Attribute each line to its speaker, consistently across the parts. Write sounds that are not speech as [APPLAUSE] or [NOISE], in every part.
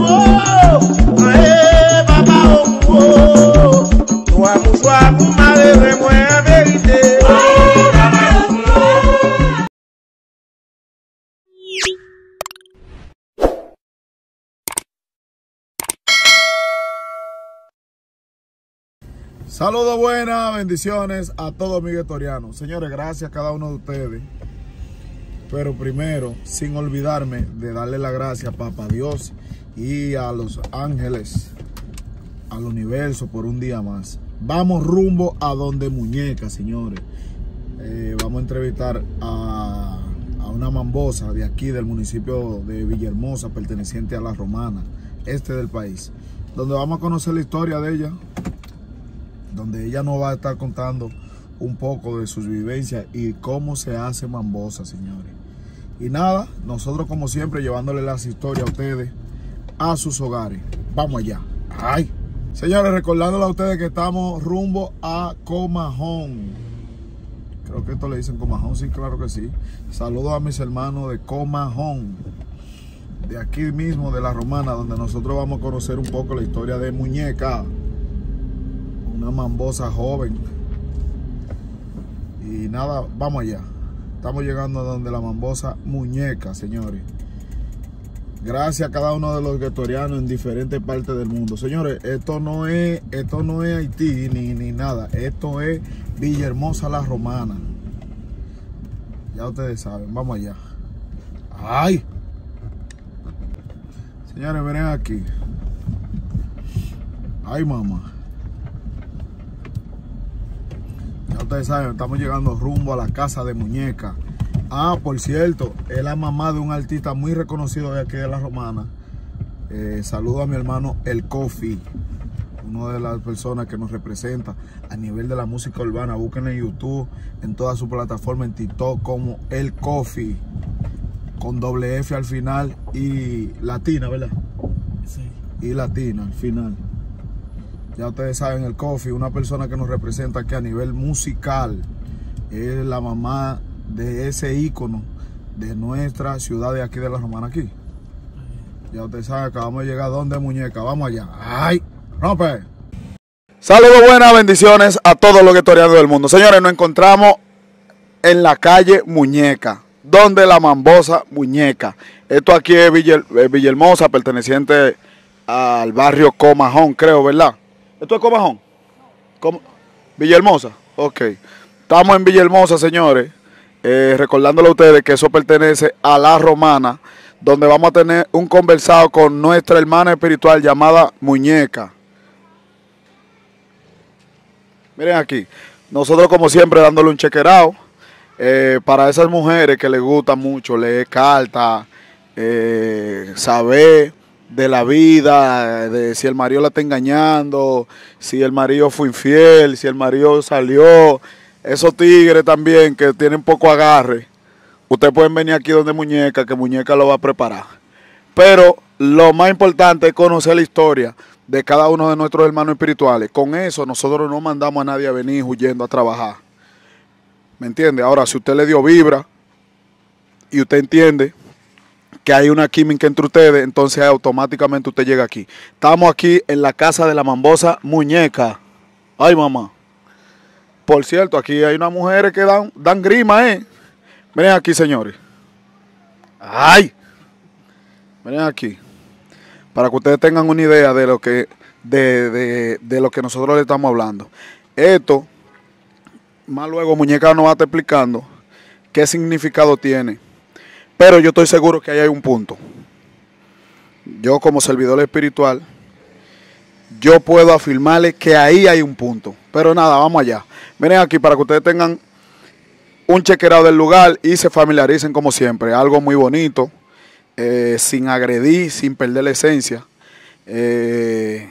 Speaker 1: Oh, oh, oh. Saludos buenas, bendiciones a todos mis Señores, gracias a cada uno de ustedes. Pero primero, sin olvidarme de darle la gracia a Papá Dios y a los ángeles, al universo por un día más. Vamos rumbo a donde muñeca, señores. Eh, vamos a entrevistar a, a, una mambosa de aquí, del municipio de Villahermosa, perteneciente a la Romana, este del país, donde vamos a conocer la historia de ella, donde ella nos va a estar contando un poco de sus vivencias y cómo se hace mambosa, señores. Y nada, nosotros como siempre llevándole las historias a ustedes a sus hogares. Vamos allá. Ay. Señores, recordándoles a ustedes que estamos rumbo a Comajón. Creo que esto le dicen Comajón, sí, claro que sí. Saludos a mis hermanos de Comajón. De aquí mismo, de La Romana, donde nosotros vamos a conocer un poco la historia de Muñeca. Una mambosa joven. Y nada, vamos allá. Estamos llegando a donde la mambosa Muñeca, señores. Gracias a cada uno de los guetorianos en diferentes partes del mundo. Señores, esto no es, esto no es Haití ni, nada. Esto es Villahermosa la Romana. Ya ustedes saben, vamos allá. ¡Ay! Señores, miren aquí. ¡Ay, mamá! Ya ustedes saben, estamos llegando rumbo a la casa de muñecas. Ah, por cierto, es la mamá de un artista muy reconocido de aquí de La Romana. Eh, saludo a mi hermano El Coffee, una de las personas que nos representa a nivel de la música urbana. Busquen en YouTube, en toda su plataforma, en TikTok como El Coffee, con doble F al final y latina, ¿verdad? Sí. Y latina al final. Ya ustedes saben, El Coffee, una persona que nos representa aquí a nivel musical. Es la mamá de ese ícono de nuestra ciudad de aquí de la Romana aquí. Ya ustedes saben acabamos de llegar donde muñeca, vamos allá. ¡Ay! ¡Rompe! Saludos, buenas bendiciones a todos los historiadores del mundo. Señores, nos encontramos en la calle Muñeca, donde la mambosa Muñeca. Esto aquí es Villahermosa, perteneciente al barrio Comajón, creo, ¿verdad? ¿Esto es Comajón? como Villahermosa, ok. Estamos en Villahermosa, señores. Eh, recordándole a ustedes que eso pertenece a La Romana, donde vamos a tener un conversado con nuestra hermana espiritual llamada Muñeca. Miren aquí, nosotros como siempre dándole un chequeado eh, para esas mujeres que les gusta mucho leer cartas, eh, saber de la vida, de si el marido la está engañando, si el marido fue infiel, si el marido salió, esos tigres también que tienen poco agarre, ustedes pueden venir aquí donde Muñeca, que Muñeca lo va a preparar. Pero lo más importante es conocer la historia de cada uno de nuestros hermanos espirituales. Con eso nosotros no mandamos a nadie a venir huyendo a trabajar. ¿Me entiende? Ahora, si usted le dio vibra y usted entiende que hay una química entre ustedes, entonces automáticamente usted llega aquí. Estamos aquí en la casa de la mambosa muñeca. Ay, mamá. Por cierto, aquí hay unas mujeres que dan, grima, ¿eh? Miren aquí, señores. ¡Ay! Miren aquí. Para que ustedes tengan una idea de lo que, de, lo que nosotros le estamos hablando. Esto, más luego Muñeca nos va a estar explicando qué significado tiene. Pero yo estoy seguro que ahí hay un punto. Yo como servidor espiritual, yo puedo afirmarle que ahí hay un punto. Pero nada, vamos allá. Miren aquí para que ustedes tengan un chequeado del lugar y se familiaricen como siempre. Algo muy bonito, eh, sin agredir, sin perder la esencia. Eh,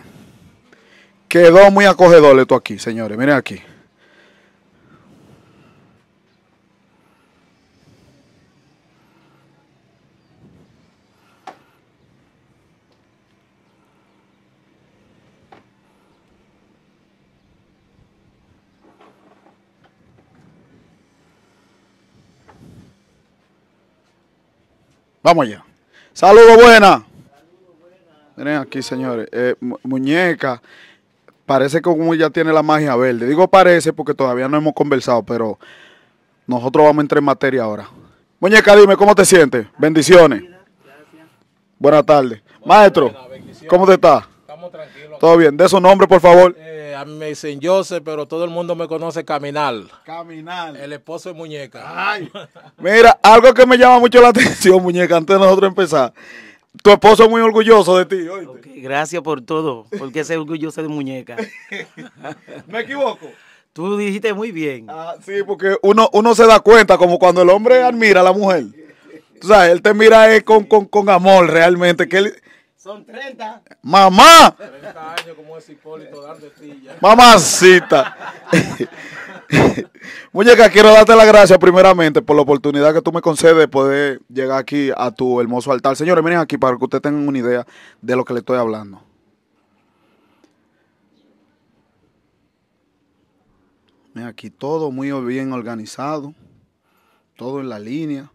Speaker 1: quedó muy acogedor esto aquí, señores. Miren aquí. Vamos allá. Saludos, buena. Miren aquí, señores. Eh, muñeca, parece que como ya tiene la magia verde. Digo parece porque todavía no hemos conversado, pero nosotros vamos a entrar en materia ahora. Muñeca, dime, ¿cómo te sientes? Bendiciones. Buenas tardes. Maestro, ¿cómo te estás? Todo bien, de su nombre, por favor.
Speaker 2: Eh, a me dicen Joseph, pero todo el mundo me conoce Caminal. Caminar. El esposo de Muñeca. [LAUGHS] Mira,
Speaker 1: algo que me llama mucho la atención, Muñeca, antes de nosotros empezar. Tu esposo es muy orgulloso de ti.
Speaker 3: gracias por todo, porque es orgulloso de Muñeca. [LAUGHS] ¿Me equivoco? Tú dijiste muy bien. Ah, sí, porque
Speaker 1: uno, uno se da cuenta, como cuando el hombre admira a la mujer. O sea, él te mira con, con, con, amor realmente, que él, son 30. Mamá. 30 años como Mamacita. [LAUGHS] Muñeca, quiero darte las gracias primeramente por la oportunidad que tú me concedes de poder llegar aquí a tu hermoso altar. Señores, miren aquí para que ustedes tengan una idea de lo que le estoy hablando. Miren aquí todo muy bien organizado, todo en la línea.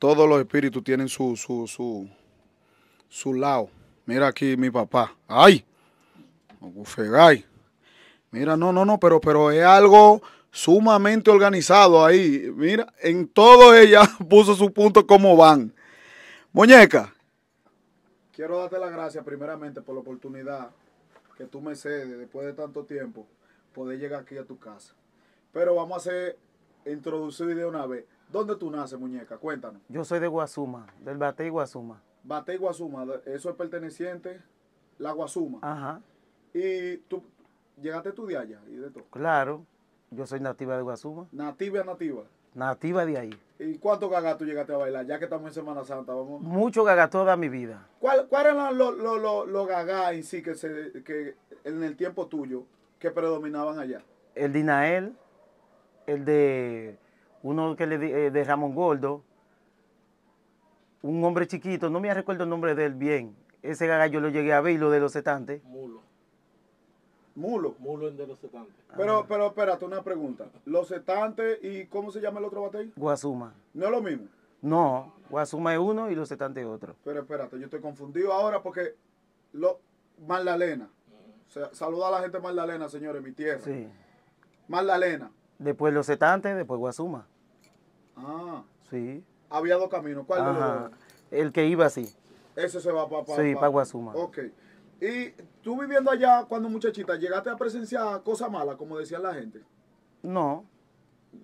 Speaker 1: Todos los espíritus tienen su, su, su lado mira aquí mi papá, ay, Mira, no, no, no, pero, pero es algo sumamente organizado ahí. Mira, en todo ella [LAUGHS] puso su punto como van. Muñeca, quiero darte las gracias primeramente por la oportunidad que tú me cedes después de tanto tiempo poder llegar aquí a tu casa. Pero vamos a hacer introducir de una vez. ¿Dónde tú naces, muñeca? Cuéntanos.
Speaker 3: Yo soy de Guasuma, del Batey Guasuma.
Speaker 1: Bate Guasuma, eso es perteneciente, la Guasuma. Ajá. Y tú llegaste tú de allá y de todo.
Speaker 3: Claro, yo soy nativa de Guasuma.
Speaker 1: Nativa, nativa.
Speaker 3: Nativa de ahí.
Speaker 1: ¿Y cuántos tú llegaste a bailar? Ya que estamos en Semana Santa, vamos.
Speaker 3: Mucho gaga toda mi vida.
Speaker 1: ¿Cuáles eran los lo, en sí que, se, en el tiempo tuyo que predominaban allá?
Speaker 3: El el de uno que le, eh, de Ramón Gordo, un hombre chiquito, no me recuerdo el nombre de él bien. Ese gaga yo lo llegué a ver, y lo de los setantes.
Speaker 2: Mulo. Mulo. Mulo en de los setantes. Ah. Pero,
Speaker 1: pero espérate, una pregunta. Los setantes y ¿cómo se llama el otro batey? Guasuma. ¿No es lo mismo?
Speaker 3: No, Guasuma es uno y los setantes es otro.
Speaker 1: Pero espérate, yo estoy confundido ahora porque lo, Magdalena. saluda a la gente de Magdalena, señores, mi tierra. Sí. Magdalena.
Speaker 3: Después los setantes, después Guasuma. Ah. Sí
Speaker 1: había dos caminos. ¿Cuál de los
Speaker 3: El que iba así.
Speaker 1: Ese se va para Sí, para Guasuma. Ok. Y tú viviendo allá cuando muchachita, ¿llegaste a presenciar cosas malas, como decía la gente? No.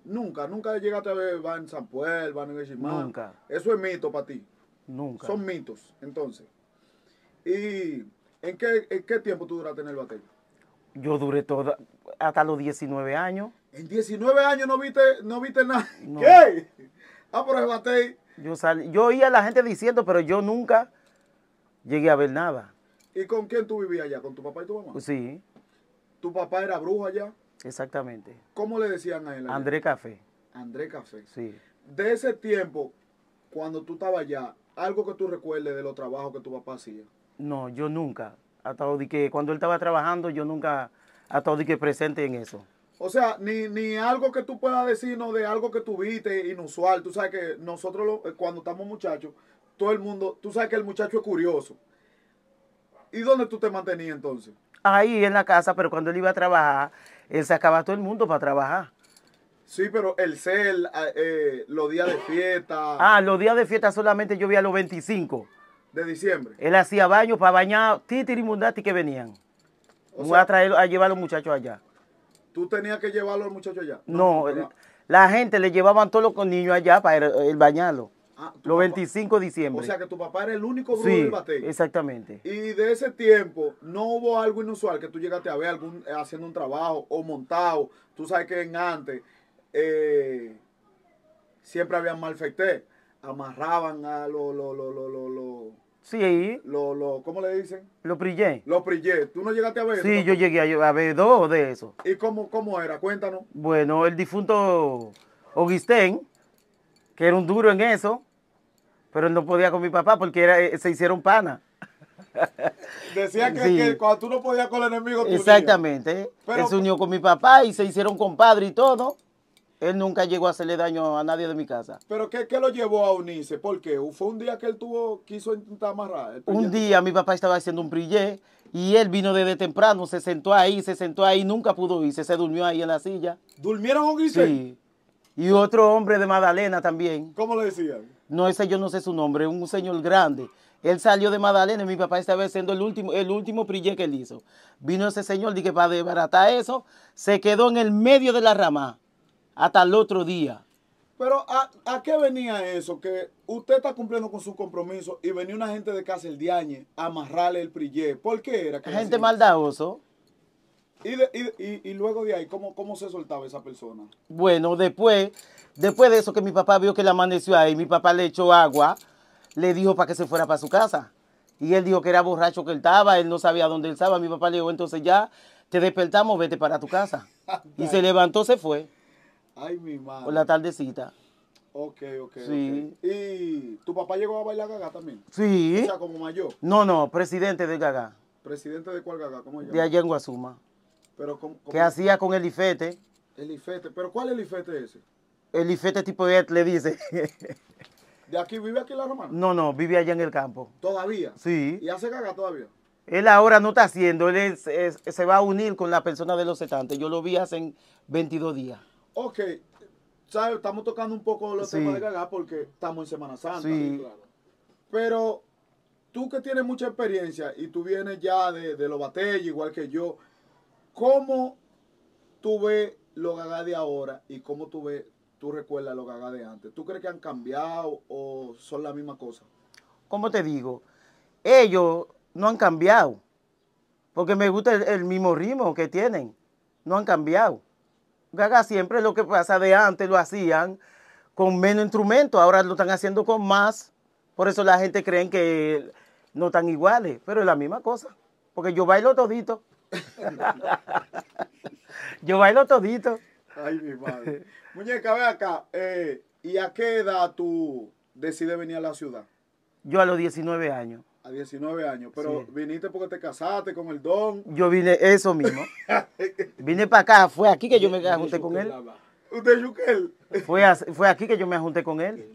Speaker 1: Nunca, nunca llegaste a ver Van San Puel, Van Chimán. Nunca. Eso es mito para ti. Nunca. Son mitos, entonces. ¿Y en qué, tiempo tú duraste en el bateo?
Speaker 3: Yo duré toda, hasta los 19 años. En 19 años no viste, no viste nada. ¿Qué? Ah, pero Yo, sal, yo oía a la gente diciendo, pero yo nunca llegué a ver nada.
Speaker 1: ¿Y con quién tú vivías allá? ¿Con tu papá y tu mamá? Sí. ¿Tu papá era brujo allá?
Speaker 3: Exactamente.
Speaker 1: ¿Cómo le decían a él? André Café. André Café. Sí. De ese tiempo, cuando tú estabas allá, algo que tú recuerdes de los trabajos que tu papá hacía.
Speaker 3: No, yo nunca. Hasta que cuando él estaba trabajando, yo nunca, hasta que presente en eso.
Speaker 1: O sea, ni, ni algo que tú puedas decirnos de algo que tuviste inusual. Tú sabes que nosotros eh, cuando estamos muchachos, todo el mundo, tú sabes que el muchacho es curioso. ¿Y dónde tú te mantenías entonces?
Speaker 3: Ahí en la casa, pero cuando él iba a trabajar, él sacaba todo el mundo para trabajar.
Speaker 1: Sí, pero el CEL, ah, eh, los días de fiesta.
Speaker 3: Ah, los días de fiesta solamente yo vi a los 25.
Speaker 1: De diciembre.
Speaker 3: Él hacía baño para bañar, títer y mundati que venían. O sea, a, traer, a llevar a los muchachos allá.
Speaker 1: ¿Tú tenías que llevarlo al muchacho allá?
Speaker 3: No, la gente le llevaban todos los niños allá para el, bañalo ah, los 25 de diciembre. O sea que tu
Speaker 1: papá era el único grupo sí, del Sí,
Speaker 3: Exactamente.
Speaker 1: Y de ese tiempo, ¿no hubo algo inusual que tú llegaste a ver algún, eh, haciendo un trabajo o montado? Tú sabes que en antes eh, siempre había malfecté. Amarraban a los. lo, Sí. Lo, lo, ¿Cómo le dicen?
Speaker 3: Lo prillé.
Speaker 1: Lo prillé? ¿Tú no llegaste a ver? Sí, yo
Speaker 3: llegué a, ver dos de eso.
Speaker 1: ¿Y cómo, cómo era? Cuéntanos.
Speaker 3: Bueno, el difunto Augustin que era un duro en eso, pero no podía con mi papá porque eh, se hicieron pana. [LAUGHS]
Speaker 1: Decía que, cuando tú no podías con el enemigo. Tú Exactamente.
Speaker 3: se unió con mi papá y se hicieron compadre y todo. Él nunca llegó a hacerle daño a nadie de mi casa.
Speaker 1: ¿Pero qué, lo llevó a unirse? ¿Por qué? ¿Fue un día que él tuvo, quiso intentar amarrar? Un
Speaker 3: día mi papá estaba haciendo un brillé y él vino desde temprano, se sentó ahí, se sentó ahí, nunca pudo irse, se durmió ahí en la silla. ¿Durmieron con Sí. Y otro hombre de Madalena también. ¿Cómo le decían? No, ese yo no sé su nombre, un señor grande. Él salió de Madalena, y mi papá estaba haciendo el último, el último que él hizo. Vino ese señor, dije, para desbaratar eso, se quedó en el medio de la rama hasta el otro día. Pero ¿a, ¿a, qué venía
Speaker 1: eso? Que usted está cumpliendo con su compromiso y venía una gente de casa el diañe a amarrarle el prillé. ¿Por qué era? La gente
Speaker 3: maldadoso.
Speaker 1: Y, y, luego de ahí, ¿cómo, ¿cómo se soltaba esa persona?
Speaker 3: Bueno, después, después de eso que mi papá vio que le amaneció ahí, mi papá le echó agua, le dijo para que se fuera para su casa. Y él dijo que era borracho que él estaba, él no sabía dónde él estaba. Mi papá le dijo, entonces ya, te despertamos, vete para tu casa. [LAUGHS] y se levantó, se fue.
Speaker 1: Ay, mi madre. Por la
Speaker 3: tardecita.
Speaker 1: Ok, ok. Sí. ¿Y tu papá llegó a bailar gaga también? Sí. O sea, como mayor.
Speaker 3: No, no, presidente de gaga.
Speaker 1: ¿Presidente de cuál gaga? ¿Cómo llama? De allá en Guasuma. Pero ¿cómo, qué hacía
Speaker 3: con el ifete?
Speaker 1: El ifete. ¿Pero cuál es el ifete ese?
Speaker 3: El ifete tipo de le dice.
Speaker 1: ¿De aquí vive aquí la romana?
Speaker 3: No, no, vive allá en el campo.
Speaker 1: ¿Todavía? Sí. ¿Y hace gaga todavía?
Speaker 3: Él ahora no está haciendo, él se va a unir con la persona de los setantes. Yo lo vi hace 22 días.
Speaker 1: Ok, ¿sabes? Estamos tocando un poco los temas de Gaga porque estamos en Semana Santa. Pero tú que tienes mucha experiencia y tú vienes ya de, de los batallos, igual que yo, ¿cómo tú ves los Gaga de ahora y cómo tú ves, tú recuerdas los Gaga de antes? ¿Tú crees que han cambiado o son la misma cosa?
Speaker 3: Como te digo, ellos no han cambiado, porque me gusta el mismo ritmo que tienen, no han cambiado. Gaga siempre lo que pasa de antes lo hacían con menos instrumentos, ahora lo están haciendo con más. Por eso la gente cree que no están iguales, pero es la misma cosa. Porque yo bailo todito. [LAUGHS] yo bailo todito.
Speaker 1: Ay, mi madre. Muñeca, ve acá. Eh, ¿Y a qué edad tú decides venir a la ciudad?
Speaker 3: Yo a los 19 años. A 19 años, pero
Speaker 1: viniste porque te casaste con el don.
Speaker 3: Yo vine eso mismo. [LAUGHS] vine para acá, fue aquí que yo me junté con él. ¿Usted Fue, fue aquí que yo me junté con él.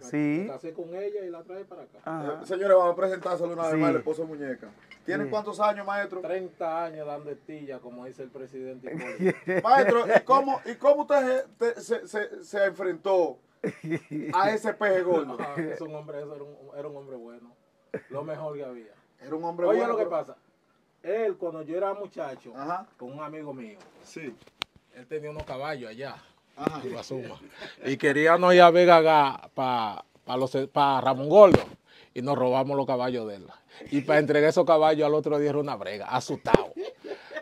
Speaker 3: Sí.
Speaker 2: Casé con ella y la trae para acá. Eh, señores, vamos a presentárselo una vez más al esposo Muñeca. ¿Tienen cuántos años, maestro? 30 años dando estilla, como dice el presidente.
Speaker 1: [LAUGHS] maestro, ¿y cómo, y cómo usted se, se, enfrentó a ese
Speaker 2: peje gordo? [LAUGHS] es un hombre, era un hombre bueno. Lo mejor que había. Era un hombre Oye, lo que pasa. Él, cuando yo era muchacho, con un amigo mío, sí. él tenía unos caballos allá, Ajá. [LAUGHS] quería y queríamos ir a Vega para pa Ramón Gordo. Y nos robamos los caballos de él. Y para entregar esos caballos al otro día era una brega, asustado.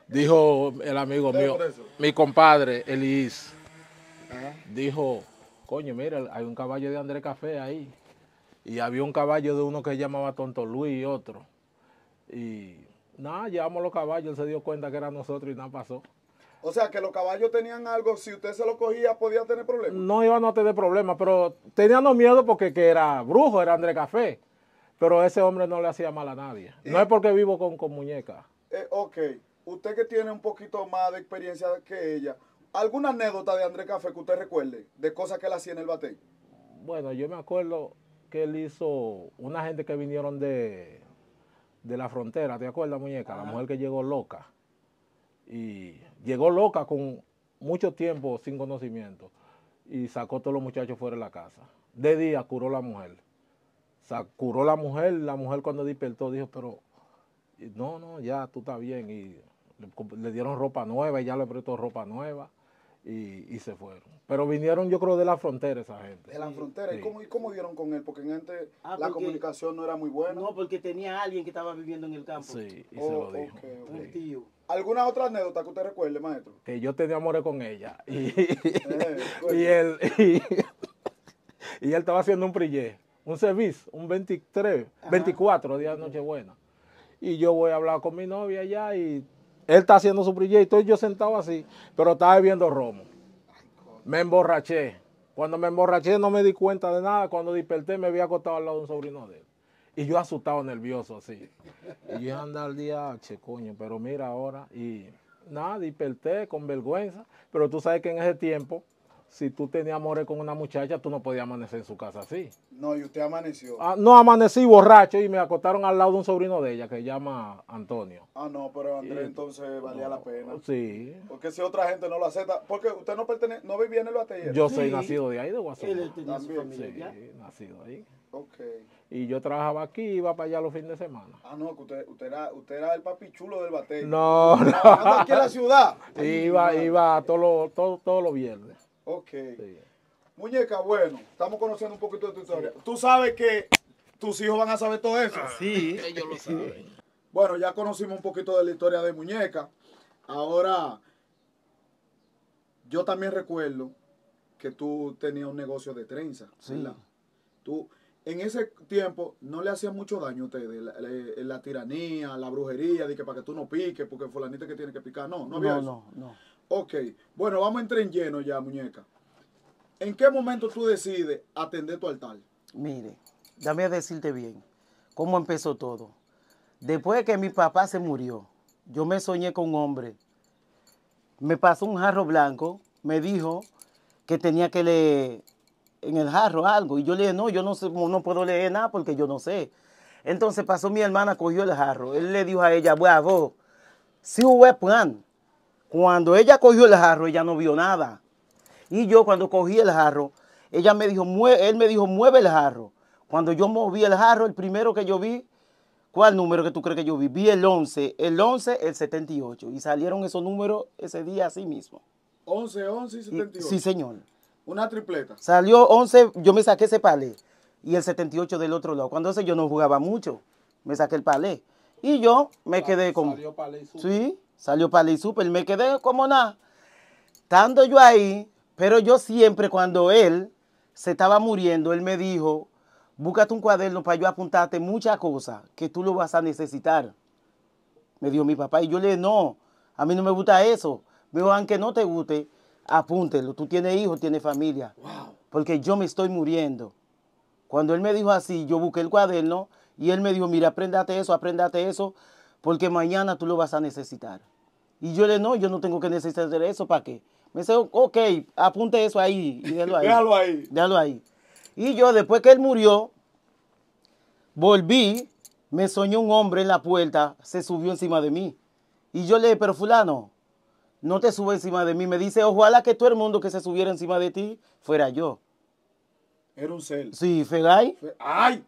Speaker 2: Dijo el amigo mío, mi compadre, Elis, dijo, coño, mira, hay un caballo de André Café ahí. Y había un caballo de uno que llamaba Tonto Luis y otro. Y nada, llevamos los caballos, él se dio cuenta que era nosotros y nada pasó. O sea, que los
Speaker 1: caballos tenían algo, si usted se lo cogía, podía tener problemas.
Speaker 2: No iban a tener problemas, pero teníamos miedo porque que era brujo, era André Café. Pero ese hombre no le hacía mal a nadie. No eh, es porque vivo con, con muñeca.
Speaker 1: Eh, ok, usted que tiene un poquito más de experiencia que ella, ¿alguna anécdota de André Café que usted recuerde, de cosas que él hacía en el bate.
Speaker 2: Bueno, yo me acuerdo que él hizo, una gente que vinieron de, la frontera, ¿te acuerdas, muñeca? La mujer que llegó loca. Y llegó loca con mucho tiempo sin conocimiento. Y sacó a todos los muchachos fuera de la casa. De día curó la mujer. O curó la mujer. La mujer cuando despertó dijo, pero no, no, ya tú estás bien. Y le, dieron ropa nueva, y ya le prestó ropa nueva y, se fueron. Pero vinieron, yo creo, de la frontera esa gente.
Speaker 1: De la frontera. ¿Y, cómo, ¿Y cómo con él? Porque antes ah, la comunicación no era muy buena. No, porque tenía alguien que estaba viviendo en el campo. Sí, y se lo oh, dijo. Un tío. ¿Alguna otra anécdota que usted recuerde, maestro?
Speaker 2: Que yo tenía amores con ella. Y, eh, [LAUGHS] [LAUGHS] y él estaba haciendo un prillé, un service, un 23, 24 días Nochebuena. Y yo voy a hablar con mi novia allá y él está haciendo su proyecto y yo sentado así, pero estaba bebiendo romo. Me emborraché. Cuando me emborraché no me di cuenta de nada. Cuando desperté me había acostado al lado de un sobrino de él. Y yo asustado, nervioso así. Y yo andaba al día, che, coño, pero mira ahora. Y nada, desperté con vergüenza. Pero tú sabes que en ese tiempo si tú tenías amores con una muchacha, tú no podías amanecer en su casa así.
Speaker 1: No, y usted amaneció. Ah,
Speaker 2: no, amanecí borracho y me acostaron al lado de un sobrino de ella que se llama Antonio.
Speaker 1: Ah, no, pero Andrés entonces valía la pena. Sí. Porque si otra gente no lo acepta, porque usted no pertenece, no vivía en el batelleros. Yo soy nacido de ahí, de Guasón. Él tenía su Sí, nacido ahí. Ok.
Speaker 2: Y yo trabajaba aquí y iba para allá los fines de semana.
Speaker 1: Ah, no, que usted, usted, era, usted era el papi chulo del batey. No, no. aquí en la ciudad.
Speaker 2: Iba, iba todos los viernes. Ok.
Speaker 1: Muñeca, bueno, estamos conociendo un poquito de tu historia. Tú sabes que tus hijos van a saber todo eso. Ah, sí. Ellos lo saben. Bueno, ya conocimos un poquito de la historia de Muñeca. Ahora, yo también recuerdo que tú tenías un negocio de trenza, sí. Tú, en ese tiempo, no le hacía mucho daño a ustedes la, tiranía, la brujería, de que para que tú no piques, porque fulanita que tiene que picar. No, no había no, eso. No, no. Ok, bueno, vamos a entrar en lleno ya, muñeca. ¿En qué momento tú decides atender tu altar?
Speaker 3: Mire, dame a decirte bien cómo empezó todo. Después que mi papá se murió, yo me soñé con un hombre. Me pasó un jarro blanco, me dijo que tenía que leer en el jarro algo. Y yo le dije, no, yo no, no puedo leer nada porque yo no sé. Entonces pasó mi hermana, cogió el jarro. Él le dijo a ella, vos, si hubo plan, cuando ella cogió el jarro, ella no vio nada. Y yo cuando cogí el jarro, ella me dijo, él me dijo, mueve el jarro. Cuando yo moví el jarro, el primero que yo vi, ¿cuál número que tú crees que yo vi? Vi el 11, el 11, el 78. Y salieron esos números ese día así mismo.
Speaker 1: 11, 11 y 78. sí, señor. Una tripleta.
Speaker 3: Salió 11, yo me saqué ese palé y el 78 del otro lado. Cuando ese yo no jugaba mucho, me saqué el palé. Y yo me quedé con... Sí. Salió para el super, me quedé como nada. Estando yo ahí, pero yo siempre cuando él se estaba muriendo, él me dijo, búscate un cuaderno para yo apuntarte muchas cosas que tú lo vas a necesitar. Me dijo mi papá y yo le dije, no, a mí no me gusta eso. Me dijo, aunque no te guste, apúntelo. Tú tienes hijos, tienes familia. Porque yo me estoy muriendo. Cuando él me dijo así, yo busqué el cuaderno y él me dijo, mira, aprendate eso, aprendate eso porque mañana tú lo vas a necesitar. Y yo le no, yo no tengo que necesitar eso, ¿para qué? Me dice, ok, apunte eso ahí y [LAUGHS] déjalo ahí. déjalo ahí. Y yo, después que él murió, volví, me soñó un hombre en la puerta, se subió encima de mí. Y yo le dije, pero fulano, no te subas encima de mí. Me dice, ojalá que todo el mundo que se subiera encima de ti fuera yo. Era un cel. Sí, Fegay. Ay,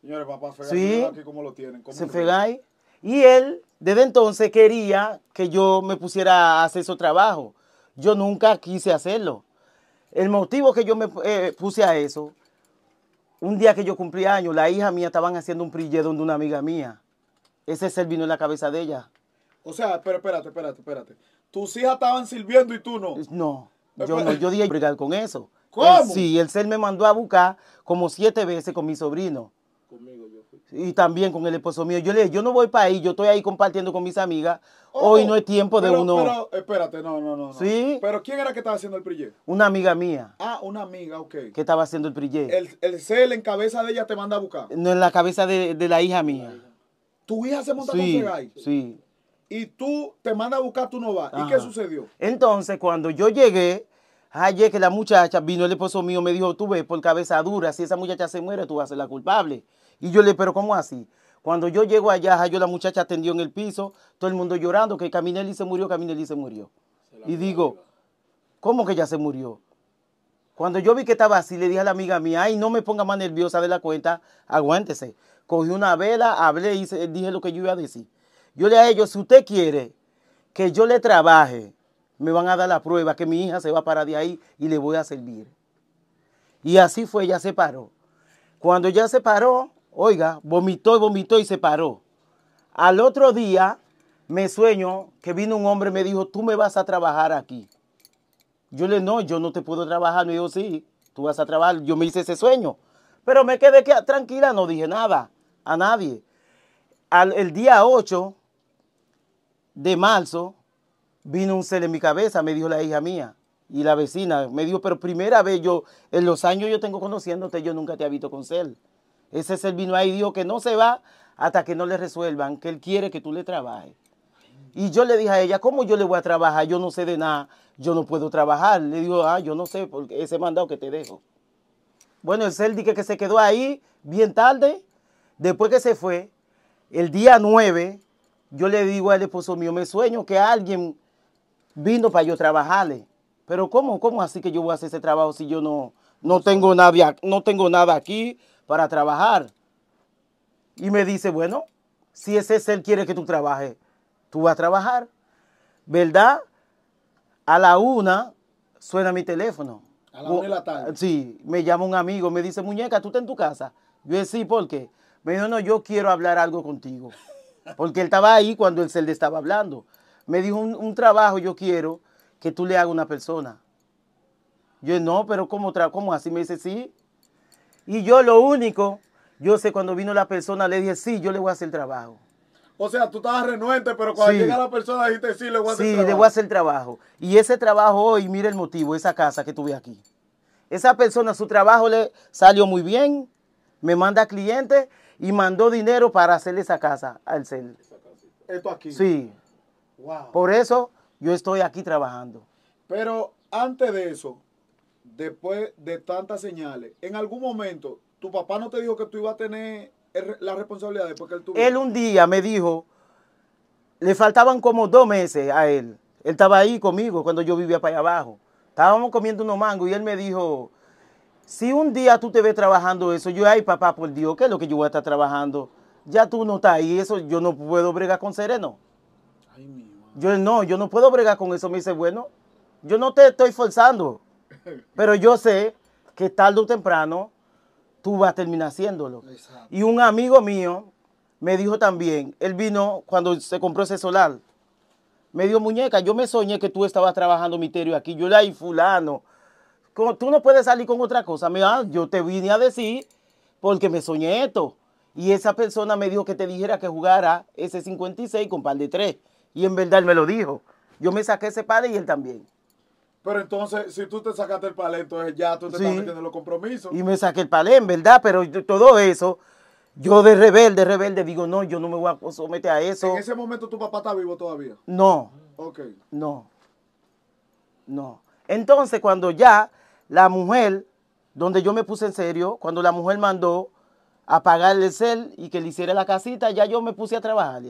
Speaker 1: señores, papá, Fegay, sí. cómo lo tienen. se
Speaker 3: Fegay. Y él desde entonces quería que yo me pusiera a hacer su trabajo. Yo nunca quise hacerlo. El motivo que yo me eh, puse a eso, un día que yo cumplí años, la hija mía estaban haciendo un prille donde una amiga mía. Ese ser vino en la cabeza de ella. O sea, pero espérate, espérate, espérate. Tus hijas estaban sirviendo y tú no. No, yo no, yo dije brigar con eso. ¿Cómo? sí, el ser me mandó a buscar como siete veces con mi sobrino. Conmigo yo y también con el esposo mío. Yo le dije, yo no voy para ahí, yo estoy ahí compartiendo con mis amigas. Hoy oh, no es tiempo de uno. Pero,
Speaker 1: espérate, no, no, no. ¿Sí? ¿Pero quién era que estaba haciendo el prillé?
Speaker 3: Una amiga mía.
Speaker 1: Ah, una amiga, ok.
Speaker 3: Que estaba haciendo el prillé.
Speaker 1: El, cel en cabeza de ella te manda a buscar.
Speaker 3: No, en la cabeza de, la hija mía.
Speaker 1: ¿Tu hija se monta sí, con Segay?
Speaker 3: Sí. Y tú te manda a buscar, tú no vas. ¿Y qué sucedió? Entonces, cuando yo llegué, ayer que la muchacha vino el esposo mío, me dijo, tú ves, por cabeza dura, si esa muchacha se muere, tú vas a ser la culpable. Y yo le pero ¿cómo así? Cuando yo llego allá, yo la muchacha atendió en el piso, todo el mundo llorando, que Caminelli se murió, Caminelli se murió. y digo, ¿cómo que ya se murió? Cuando yo vi que estaba así, le dije a la amiga mía, ay, no me ponga más nerviosa de la cuenta, aguántese. Cogí una vela, hablé y dije lo que yo iba a decir. Yo le dije a ellos, si usted quiere que yo le trabaje, me van a dar la prueba que mi hija se va para de ahí y le voy a servir. Y así fue, ya se paró. Cuando ya se paró, Oiga, vomitó y vomitó y se paró. Al otro día me sueño que vino un hombre y me dijo, tú me vas a trabajar aquí. Yo le no, yo no te puedo trabajar. Me dijo, sí, tú vas a trabajar. Yo me hice ese sueño. Pero me quedé tranquila, no dije nada a nadie. Al, el día 8 de marzo vino un cel en mi cabeza, me dijo la hija mía y la vecina. Me dijo, pero primera vez yo, en los años yo tengo conociéndote, yo nunca te he visto con cel. Ese es el vino ahí, dijo que no se va hasta que no le resuelvan, que él quiere que tú le trabajes. Y yo le dije a ella, ¿cómo yo le voy a trabajar? Yo no sé de nada, yo no puedo trabajar. Le digo, ah, yo no sé, porque ese mandado que te dejo. Bueno, el dice que se quedó ahí bien tarde, después que se fue, el día 9, yo le digo al esposo mío, me sueño que alguien vino para yo trabajarle. Pero ¿cómo, cómo así que yo voy a hacer ese trabajo si yo no, no tengo no tengo nada aquí? para trabajar. Y me dice, bueno, si ese ser quiere que tú trabajes, tú vas a trabajar. ¿Verdad? A la una suena mi teléfono. A la una de la tarde. Sí, me llama un amigo, me dice, muñeca, ¿tú estás en tu casa? Yo digo, sí, ¿por qué? Me dijo, no, yo quiero hablar algo contigo. Porque él estaba ahí cuando el le estaba hablando. Me dijo, un, trabajo yo quiero que tú le hagas a una persona. Yo, no, pero ¿cómo, ¿cómo así? Me dice, sí, y yo lo único, yo sé cuando vino la persona, le dije, sí, yo le voy a hacer el trabajo. O sea,
Speaker 1: tú estabas renuente, pero cuando llega la persona dijiste, sí, le voy a hacer trabajo. Sí, le voy a hacer
Speaker 3: el trabajo. Y ese trabajo hoy, mira el motivo, esa casa que tuve aquí. Esa persona, su trabajo le salió muy bien, me manda clientes y mandó dinero para hacerle esa casa al CEL. Esto aquí. Sí. Wow. Por eso yo estoy aquí trabajando.
Speaker 1: Pero antes de eso, después de tantas señales, en algún momento, tu papá no te dijo que tú ibas a tener la responsabilidad después él tuvo. Él un día me
Speaker 3: dijo, le faltaban como dos meses a él. Él estaba ahí conmigo cuando yo vivía para allá abajo. Estábamos comiendo unos mangos y él me dijo, si un día tú te ves trabajando eso, yo, ay papá, por Dios, ¿qué es lo que yo voy a estar trabajando? Ya tú no estás ahí, eso yo no puedo bregar con sereno. yo no, yo no puedo bregar con eso. Me dice, bueno, yo no te estoy forzando. Pero yo sé que tarde o temprano tú vas a terminar haciéndolo. Y un amigo mío me dijo también, él vino cuando se compró ese solar, me dio muñeca, yo me soñé que tú estabas trabajando misterio aquí, yo le dije, fulano, tú no puedes salir con otra cosa, mira, ah, yo te vine a decir porque me soñé esto. Y esa persona me dijo que te dijera que jugara ese 56 con par de tres. Y en verdad él me lo dijo. Yo me saqué ese padre y él también.
Speaker 1: Pero entonces, si tú te sacaste el palé, entonces eh, ya tú te estás metiendo en los compromisos. Y
Speaker 3: me saqué el palé, verdad, pero todo eso, yo de rebelde, rebelde, digo, no, yo no me voy a someter a eso. ¿En ese
Speaker 1: momento tu papá está vivo todavía? No. Ok.
Speaker 3: No. No. Entonces, cuando ya la mujer, donde yo me puse en serio, cuando la mujer mandó a pagarle el cel y que le hiciera la casita, ya yo me puse a trabajar.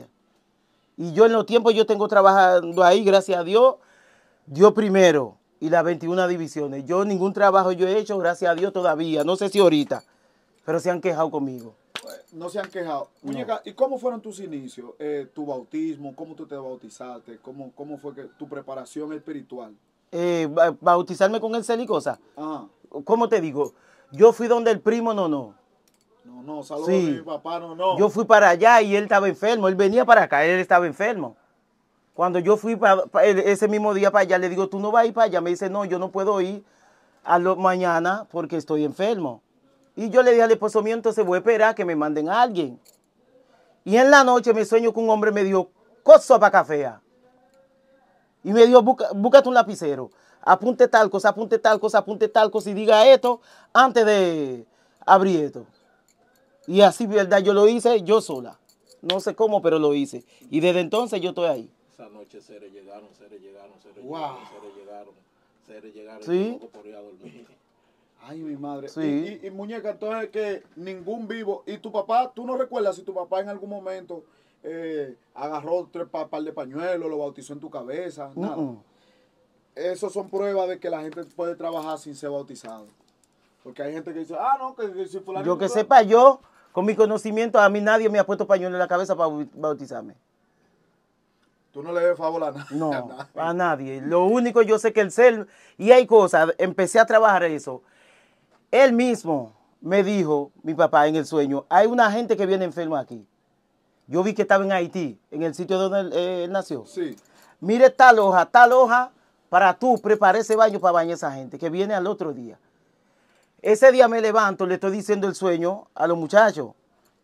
Speaker 3: Y yo en los tiempos yo tengo trabajando ahí, gracias a Dios, Dios primero y las 21 divisiones. Yo ningún trabajo yo he hecho, gracias a Dios todavía, no sé si ahorita, pero se han quejado conmigo.
Speaker 1: Eh, no se han quejado. ¿y cómo fueron tus inicios? Eh, ¿Tu bautismo? ¿Cómo tú te bautizaste? ¿Cómo, cómo fue que, tu preparación espiritual?
Speaker 3: Eh, bautizarme con el celicosa. Ajá. Ah. ¿Cómo te digo? Yo fui donde el primo, no, no.
Speaker 1: No, no, saludos mi papá, no, no. Yo fui
Speaker 3: para allá y él estaba enfermo. Él venía para acá, él estaba enfermo. Cuando yo fui ese mismo día para allá, le digo, tú no vas a ir para allá. Me dice, no, yo no puedo ir a lo, mañana porque estoy enfermo. Y yo le dije al esposo mío, entonces voy a esperar que me manden a alguien. Y en la noche me sueño que un hombre me dijo, cosa para cafea. Y me dijo, búscate un lapicero. Apunte tal cosa, apunte tal cosa, apunte tal cosa y diga esto antes de abrir esto. Y así, verdad, yo lo hice yo sola. No sé cómo, pero lo hice. Y desde entonces yo estoy ahí.
Speaker 2: Esa noche seres llegaron, seres llegaron, seres wow. llegaron, seres llegaron, seres llegaron. Sí. dormir.
Speaker 3: Ay, mi madre. Sí. Y, muñeca, entonces
Speaker 1: que ningún vivo. Y tu papá, tú no recuerdas si tu papá en algún momento eh, agarró tres pa par de pañuelos, lo bautizó en tu cabeza, nada. eso son pruebas de que la gente puede trabajar sin ser bautizado. Porque hay gente que dice, ah, no, que, que si fulano. Yo que sepa,
Speaker 3: yo, con mi conocimiento, a mí nadie me ha puesto pañuelo en la cabeza para bautizarme. Tú no le debes favor a, nadie. No, a nadie. Lo único yo sé que el ser, y hay cosas, empecé a trabajar eso. Él mismo me dijo, mi papá, en el sueño, hay una gente que viene enferma aquí. Yo vi que estaba en Haití, en el sitio donde eh, él, nació. Sí. Mire tal hoja, tal hoja, para tú preparar ese baño para bañar a esa gente que viene al otro día. Ese día me levanto, le estoy diciendo el sueño a los muchachos.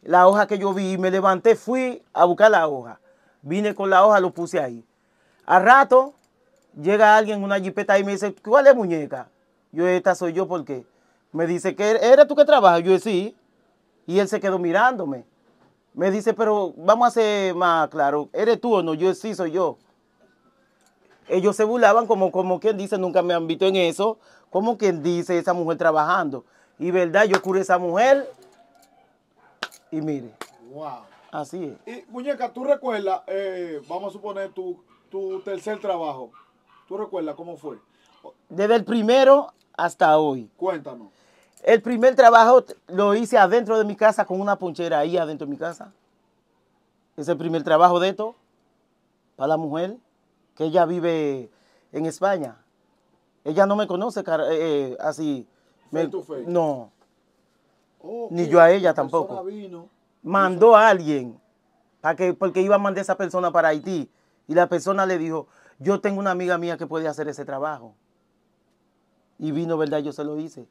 Speaker 3: La hoja que yo vi, me levanté, fui a buscar la hoja. Vine con la hoja, lo puse ahí. A rato, llega alguien, en una jipeta y me dice, ¿cuál es muñeca? Yo, esta soy yo, ¿por qué? Me dice, que er-, ¿eres tú que trabajas? Yo, sí. Y él se quedó mirándome. Me dice, pero vamos a ser más claro, ¿eres tú o no? Yo, sí, soy yo. Ellos se burlaban como, como quien dice, nunca me han visto en eso, como quien dice esa mujer trabajando. Y verdad, yo curé a esa mujer y mire. Wow. Así
Speaker 1: es. Y, muñeca, tú recuerdas, eh, vamos a suponer tu, tercer trabajo. ¿Tú recuerdas cómo fue?
Speaker 3: Desde el primero hasta hoy. Cuéntanos. El primer trabajo lo hice adentro de mi casa con una ponchera ahí adentro de mi casa. Es el primer trabajo de esto para la mujer que ella vive en España. Ella no me conoce eh, eh, así. No. Ni yo a ella tampoco mandó a alguien para que, porque iba a mandar a esa persona para Haití. Y la persona le dijo, yo tengo una amiga mía que puede hacer ese trabajo. Y vino, ¿verdad? Yo se lo hice.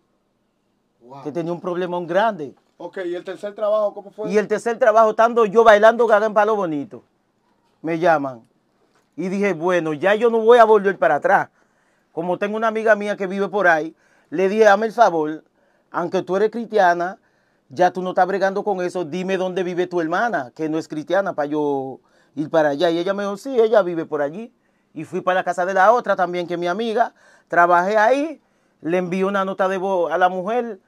Speaker 3: Que tenía un problema grande.
Speaker 1: Ok, ¿y el tercer trabajo cómo fue? Y el
Speaker 3: tercer trabajo, estando yo bailando gaga en Palo Bonito, me llaman. Y dije, bueno, ya yo no voy a volver para atrás. Como tengo una amiga mía que vive por ahí, le dije, dame el favor, aunque tú eres cristiana, ya tú no estás bregando con eso, dime dónde vive tu hermana, que no es cristiana, para yo ir para allá. Y ella me dijo, sí, ella vive por allí. Y fui para la casa de la otra también, que es mi amiga, trabajé ahí, le envié una nota de voz a la mujer,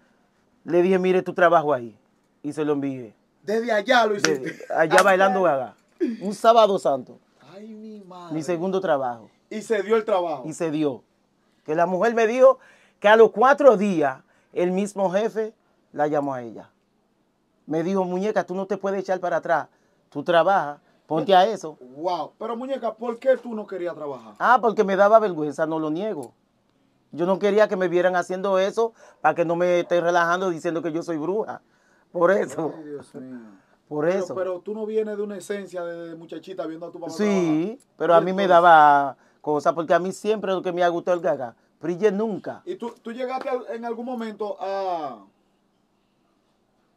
Speaker 3: le dije, mire tu trabajo ahí. Y se lo envié. Desde allá lo hice. allá bailando [LAUGHS] gaga. Un sábado santo. Ay, mi madre. Mi segundo trabajo. Y se dio el trabajo. Y se dio. Que la mujer me dijo que a los cuatro días el mismo jefe la llamó a ella. Me dijo, muñeca, tú no te puedes echar para atrás. Tú trabajas, ponte a eso. Wow, pero muñeca, ¿por qué tú no querías trabajar? Ah, porque me daba vergüenza, no lo niego. Yo no quería que me vieran haciendo eso para que no me estén relajando diciendo que yo soy bruja. Por eso. [LAUGHS] Por eso. Pero
Speaker 1: tú no vienes de una esencia de muchachita viendo a tu papá.
Speaker 3: Sí, pero a mí me daba cosas porque a mí siempre lo que me ha gustado el gaga. Brille nunca.
Speaker 1: ¿Y tú llegaste en algún momento a,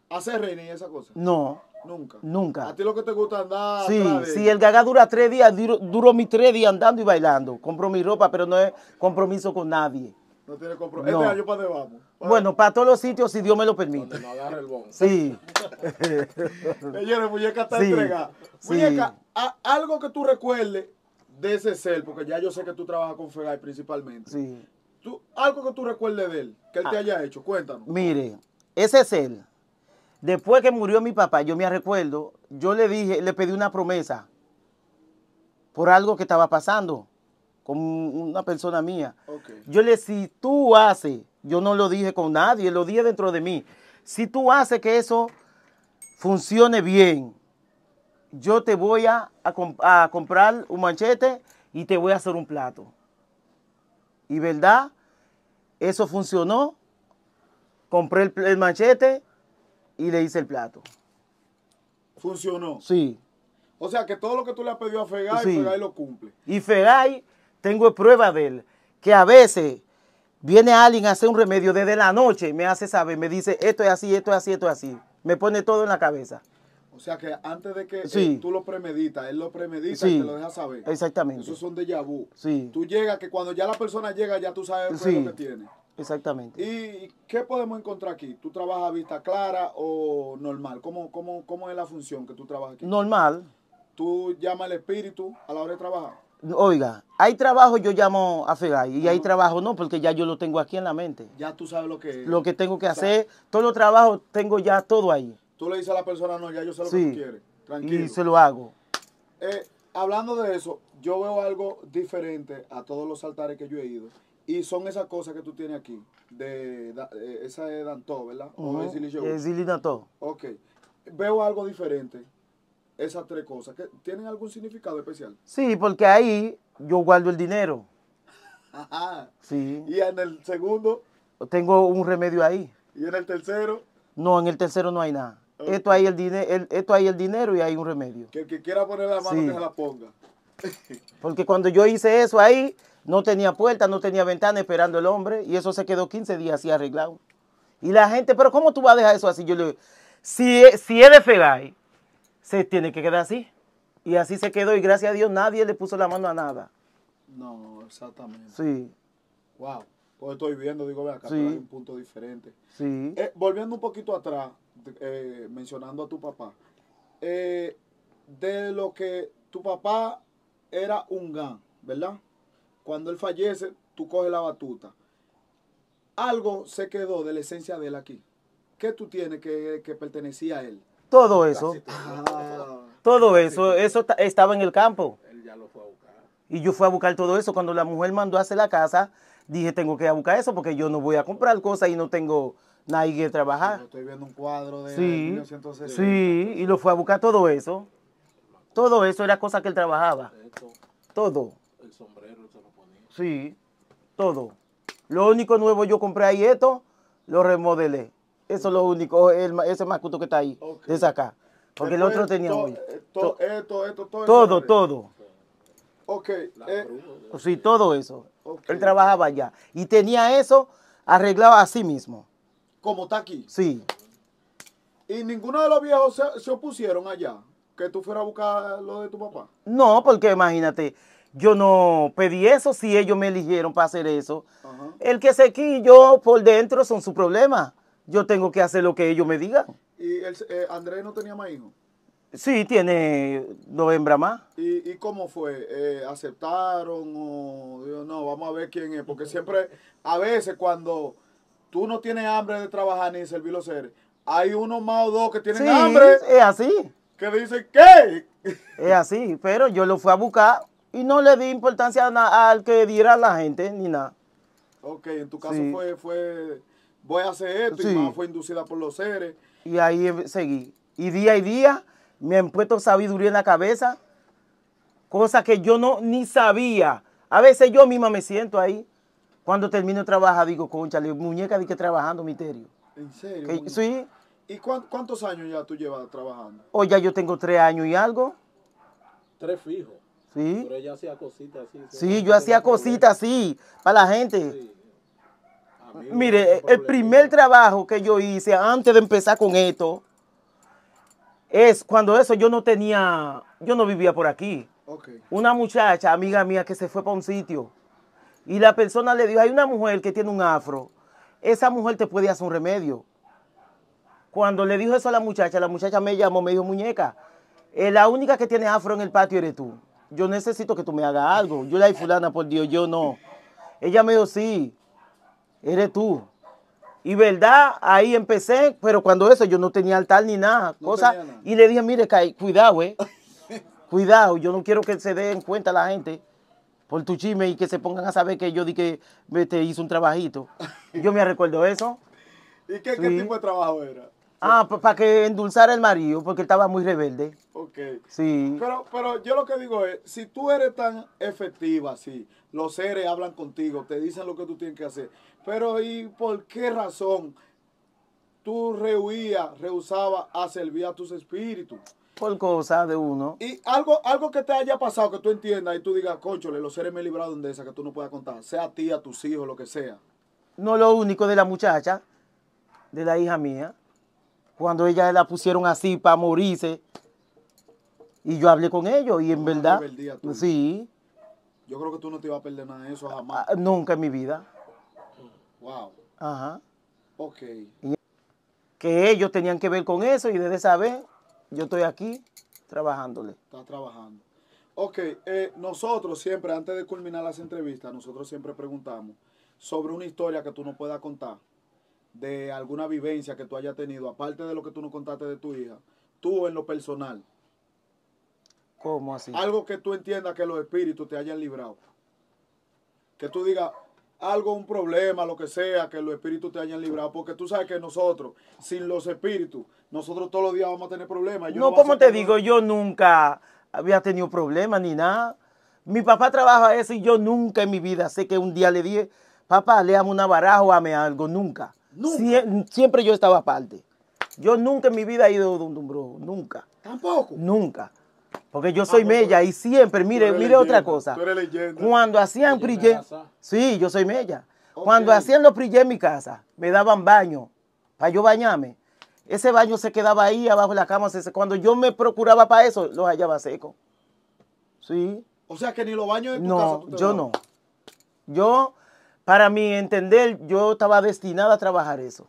Speaker 1: hacer reina y esa cosa? No. Nunca. Nunca. ¿A ti lo que te gusta andar? Sí, si sí, el
Speaker 3: gaga dura tres días, duro, mis tres días andando y bailando. Compro mi ropa, pero no es compromiso con nadie.
Speaker 1: No tiene compromiso. Este año para debajo.
Speaker 3: bueno, para todos los sitios, si Dios me lo permite. No,
Speaker 1: agarre el bono. Sí. [LAUGHS] muñeca está entregada. Muñeca, algo que tú recuerdes de ese ser, porque ya yo sé que tú trabajas con Fegai principalmente. Sí. Tú, algo que tú recuerdes de él, que él te ah. haya hecho, cuéntanos.
Speaker 3: Mire, ese ser Después que murió mi papá, yo me recuerdo, yo le dije, le pedí una promesa por algo que estaba pasando con una persona mía. Yo le si tú haces, yo no lo dije con nadie, lo dije dentro de mí. Si tú haces que eso funcione bien, yo te voy a, comprar un manchete y te voy a hacer un plato. Y verdad, eso funcionó. Compré el manchete, y le hice el plato. ¿Funcionó? Sí. O sea que todo lo que tú
Speaker 1: le has pedido a Fegay, Fegay lo cumple.
Speaker 3: Y Fegay, tengo prueba de él, que a veces viene alguien a hacer un remedio desde la noche, me hace saber, me dice esto es así, esto es así, esto es así. Me pone todo en la cabeza.
Speaker 1: O sea que antes de que eh, tú lo premeditas, él lo premedita y te lo deja saber.
Speaker 3: Exactamente. Esos son de vu. Sí.
Speaker 1: Tú llegas, que cuando ya la persona llega, ya tú
Speaker 3: sabes lo que tiene. Exactamente.
Speaker 1: ¿Y qué podemos encontrar aquí? ¿Tú trabajas a vista clara o normal? ¿Cómo, cómo, cómo es la función que tú trabajas
Speaker 3: aquí? Normal.
Speaker 1: ¿Tú llamas al espíritu a la hora de trabajar?
Speaker 3: Oiga, hay trabajo, yo llamo a Fegay. Y hay trabajo no, porque ya yo lo tengo aquí en la mente.
Speaker 1: Ya tú sabes lo que es. Lo que
Speaker 3: tengo que hacer. Todo los trabajo, tengo ya todo ahí.
Speaker 1: Tú le dices a la persona, no, ya yo sé lo que tú quieres.
Speaker 3: Tranquilo. Y se lo hago.
Speaker 1: Eh, hablando de eso, yo veo algo diferente a todos los altares que yo he ido. Y son esas cosas que tú tienes aquí. De, eh, esa es Dantó, ¿verdad? Es Ok. Veo algo diferente. Esas tres cosas. Que, ¿Tienen algún significado especial?
Speaker 3: Sí, porque ahí yo guardo el dinero. Sí. Y en el segundo. Tengo un remedio ahí. ¿Y en el tercero? No, en el tercero no hay nada. Esto, hay el el, esto el dinero y hay un remedio. Que
Speaker 1: el que quiera poner la mano, que se la
Speaker 3: ponga. [LAUGHS] Porque cuando yo hice eso ahí, no tenía puerta, no tenía ventana esperando el hombre y eso se quedó 15 días así arreglado. Y la gente, pero ¿cómo tú vas a dejar eso así? Yo le digo, si, si es de se tiene que quedar así. Y así se quedó y gracias a Dios nadie le puso la mano a nada.
Speaker 1: No, exactamente. Sí. Wow. Pues estoy viendo, digo, acá hay un punto diferente. Sí. Eh, volviendo un poquito atrás, eh, mencionando a tu papá. Eh, de lo que tu papá era un gan, ¿verdad? Cuando él fallece, tú coges la batuta. Algo se quedó de la esencia de él aquí. ¿Qué tú tienes que, pertenecía a él?
Speaker 3: Todo eso. Ah. Todo eso, eso estaba en el campo. Él ya lo fue a buscar. Y yo fui a buscar todo eso. Cuando la mujer mandó a hacer la casa, dije, tengo que ir a buscar eso porque yo no voy a comprar cosas y no tengo nadie que trabajar. Yo estoy viendo un cuadro de sí, Sí, y lo fue a buscar todo eso. Todo eso era cosa que él trabajaba. todo.
Speaker 2: El sombrero, el sombrero.
Speaker 3: Sí, todo. Lo único nuevo yo compré ahí esto, lo remodelé. Eso es lo único, ese mascuto que está ahí, de acá. Porque el otro tenía eh,
Speaker 1: esto, esto, todo. Todo, todo. Ok. Eh,
Speaker 3: sí, todo eso. Él trabajaba allá. Y tenía eso arreglado a sí mismo.
Speaker 1: ¿Como está aquí? Sí. ¿Y ninguno de los viejos se, se opusieron allá? ¿Que tú fueras a buscar lo de tu papá?
Speaker 3: No, porque imagínate yo no pedí eso si ellos me eligieron para hacer eso. El que se yo por dentro son su problema. Yo tengo que hacer lo que ellos me digan.
Speaker 1: ¿Y el, eh, Andrés no tenía más hijos?
Speaker 3: Sí, tiene dos más.
Speaker 1: ¿Y, cómo fue? Eh, ¿Aceptaron o no? Vamos a ver quién es. Porque siempre, a veces cuando tú no tienes hambre de trabajar ni de servir los seres, hay uno más o dos que tienen sí, hambre.
Speaker 3: es así. Que dicen, ¿qué? Es así, pero yo lo fui a buscar y no le di importancia al que diera la gente ni nada.
Speaker 1: Ok, en tu caso fue, voy a hacer esto y fue inducida por los seres.
Speaker 3: Y ahí em, seguí. Y día y día me han puesto sabiduría en la cabeza, Cosa que yo no ni sabía. A veces yo misma me siento ahí. Cuando termino de trabajar, digo, concha, muñeca, di que trabajando, misterio.
Speaker 1: ¿En serio? sí. ¿Y cuántos años ya tú llevas trabajando?
Speaker 3: O ya yo tengo tres años y algo.
Speaker 1: Tres
Speaker 2: fijos. Sí. Pero ella hacía cositas así.
Speaker 3: Sí, yo hacía cositas así para la gente. Mire, el primer trabajo que yo hice antes de empezar con esto es cuando eso yo no tenía, yo no vivía por aquí. Una muchacha, amiga mía, que se fue para un sitio y la persona le dijo, hay una mujer que tiene un afro, esa mujer te puede hacer un remedio. Cuando le dijo eso a la muchacha, la muchacha me llamó, me dijo, muñeca, eh, la única que tiene afro en el patio eres tú yo necesito que tú me hagas algo. Yo le la fulana, por Dios, yo no. Ella me dijo, sí, eres tú. Y verdad, ahí empecé, pero cuando eso yo no tenía altar ni nada, cosa, y le dije, mire, cuidado, eh. [LAUGHS] cuidado, yo no quiero que se den cuenta la gente por tu chisme y que se pongan a saber que yo di que te hice un trabajito. Yo me recuerdo eso.
Speaker 1: [LAUGHS] ¿Y qué, qué tipo de trabajo era?
Speaker 3: Ah, para que endulzara el marido, porque estaba muy rebelde. Ok. Sí.
Speaker 1: Pero, pero yo lo que digo es, si tú eres tan efectiva, sí, los seres hablan contigo, te dicen lo que tú tienes que hacer. Pero ¿y por qué razón tú rehuías, rehusabas a servir a tus espíritus?
Speaker 3: Por cosa de uno.
Speaker 1: Y algo, algo que te haya pasado, que tú entiendas y tú digas, conchole, los seres me libraron de esa, que tú no puedas contar, sea a ti, a tus hijos, lo que
Speaker 3: sea. No lo único de la muchacha, de la hija mía cuando ella la pusieron así para morirse. Y yo hablé con ellos y en verdad... sí.
Speaker 1: Yo creo que tú no te ibas a perder nada de eso jamás.
Speaker 3: Ah, nunca en mi vida. Wow. Ajá. Ok. que ellos tenían que ver con eso y desde esa vez yo estoy aquí trabajándole.
Speaker 1: Está trabajando. Ok, eh, nosotros siempre, antes de culminar las entrevistas, nosotros siempre preguntamos sobre una historia que tú no puedas contar de alguna vivencia que tú hayas tenido, aparte de lo que tú nos contaste de tu hija, tú en lo personal. ¿Cómo así? Algo que tú entiendas que los espíritus te hayan librado. Que tú digas algo, un problema, lo que sea, que los espíritus te hayan librado. Porque tú sabes que nosotros, sin los espíritus, nosotros todos los días vamos a tener problemas. no, como te digo,
Speaker 3: yo nunca había tenido problemas ni nada. Mi papá trabaja eso y yo nunca en mi vida sé que un día le dije, papá, le léame una baraja o dame algo, nunca siempre yo estaba aparte. Yo nunca en mi vida he ido de un brujo, nunca. ¿Tampoco? Nunca. Porque yo soy mella y siempre, mire, mire otra cosa. Tú
Speaker 1: eres Cuando hacían prillé,
Speaker 3: sí, yo soy mella. Cuando hacían los prillé en mi casa, me daban baño para yo bañarme. Ese baño se quedaba ahí abajo de la cama. Cuando yo me procuraba para eso, los hallaba seco. Sí. O sea que ni los baños tu no, casa yo no. Yo para mi entender, yo estaba destinada a trabajar eso.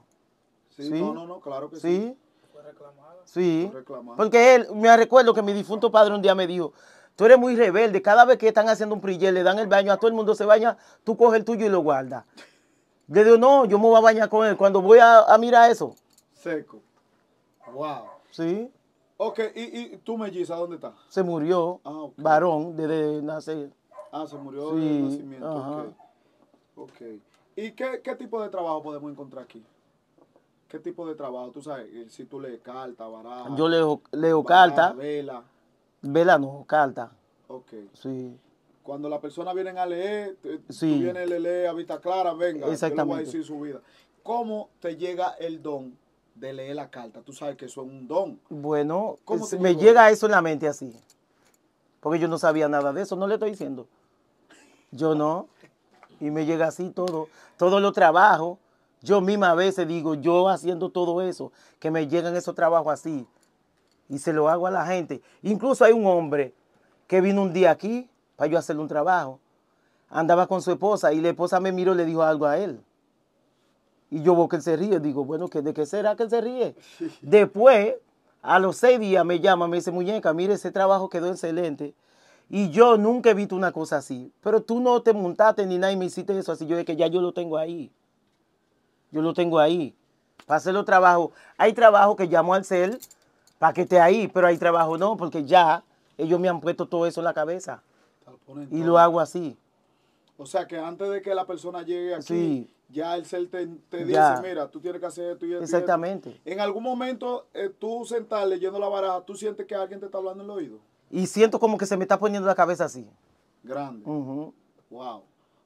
Speaker 3: Sí, no, no, claro que sí. sí. Fue reclamada. Sí. Porque él, me recuerdo que mi difunto padre un día me dijo, tú eres muy rebelde, cada vez que están haciendo un prillel, le dan el baño, a todo el mundo se baña, tú coges el tuyo y lo guardas. Le digo, no, yo me voy a bañar con él cuando voy a, mirar eso. Seco. Wow. Sí.
Speaker 1: Ok, ¿y, y tú, Melliza, dónde está?
Speaker 3: Se murió, ah, varón, desde nacer.
Speaker 1: Ah, se murió sí. el nacimiento. Ok. ¿Y qué, tipo de trabajo podemos encontrar aquí? ¿Qué tipo de trabajo? Tú sabes, eh, si tú lees carta, baraja. Yo
Speaker 3: leo, leo carta. Vela. Vela no, carta. Ok. Sí.
Speaker 1: Cuando las personas vienen a leer, tú vienes a leer a vista clara, venga, Exactamente. a decir su vida. ¿Cómo te llega el don de leer la carta? Tú sabes que eso es un don.
Speaker 3: Bueno, ¿Cómo me llega eso en la mente así. Porque yo no sabía nada de eso, no le estoy diciendo. Yo no y me llega así todo, todo lo trabajo. Yo misma a veces digo, yo haciendo todo eso, que me llegan esos trabajos así y se lo hago a la gente. Incluso hay un hombre que vino un día aquí para yo hacerle un trabajo. Andaba con su esposa y la esposa me miró y le dijo algo a él. Y yo veo que él se ríe. Digo, bueno, ¿de qué será que él se ríe? Después, a los seis días me llama, me dice, muñeca, mire, ese trabajo quedó excelente. Y yo nunca he visto una cosa así. Pero tú no te montaste ni y me hiciste eso así. Yo de que ya yo lo tengo ahí. Yo lo tengo ahí. Para hacer los trabajos. Hay trabajo que llamo al CEL para que esté ahí, pero hay trabajo no, porque ya ellos me han puesto todo eso en la cabeza. Y lo hago así.
Speaker 1: O sea que antes de que la persona llegue aquí, ya el CEL te, dice, mira, tú tienes que hacer esto y esto. Exactamente. En algún momento, eh, tú sentar leyendo la baraja, ¿tú sientes que alguien te está hablando en el oído?
Speaker 3: y siento como que se me está poniendo la cabeza así. Grande. Wow.